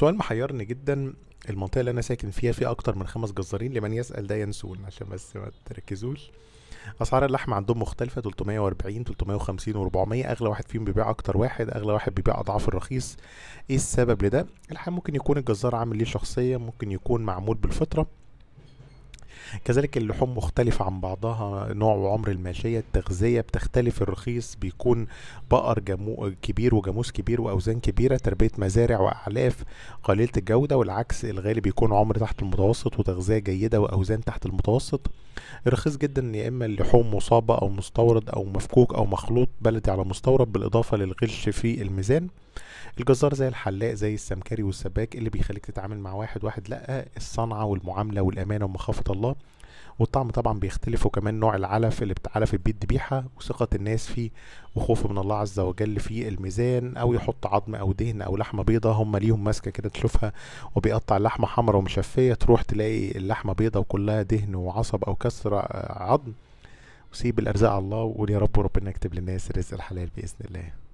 سؤال محيرني جدا المنطقة اللي أنا ساكن فيها فيها أكتر من خمس جزارين لمن يسأل ده ينسون عشان بس ما تركزوش أسعار اللحم عندهم مختلفة 340 350 و 400 أغلى واحد فيهم بيبيع أكتر واحد أغلى واحد بيبيع أضعاف الرخيص إيه السبب لده؟ الحقيقة ممكن يكون الجزار عامل ليه شخصية ممكن يكون معمول بالفطرة كذلك اللحوم مختلفة عن بعضها نوع وعمر الماشية التغذية بتختلف الرخيص بيكون بقر جمو كبير وجاموس كبير وأوزان كبيرة تربية مزارع وأعلاف قليلة الجودة والعكس الغالي بيكون عمر تحت المتوسط وتغذية جيدة وأوزان تحت المتوسط رخيص جدا يا إما اللحوم مصابة أو مستورد أو مفكوك أو مخلوط بلدي على مستورد بالإضافة للغش في الميزان الجزار زي الحلاق زي السمكري والسباك اللي بيخليك تتعامل مع واحد واحد لأ الصنعة والمعاملة والأمانة ومخافة الله الله والطعم طبعا بيختلف وكمان نوع العلف اللي بتعلف البيت ذبيحة وثقة الناس فيه وخوف من الله عز وجل في الميزان أو يحط عظم أو دهن أو لحمة بيضة هم ليهم ماسكة كده تشوفها وبيقطع اللحمة حمرا ومشفية تروح تلاقي اللحمة بيضة وكلها دهن وعصب أو كسر آه، عظم وسيب الأرزاق على الله وقول يا رب وربنا يكتب للناس الرزق الحلال بإذن الله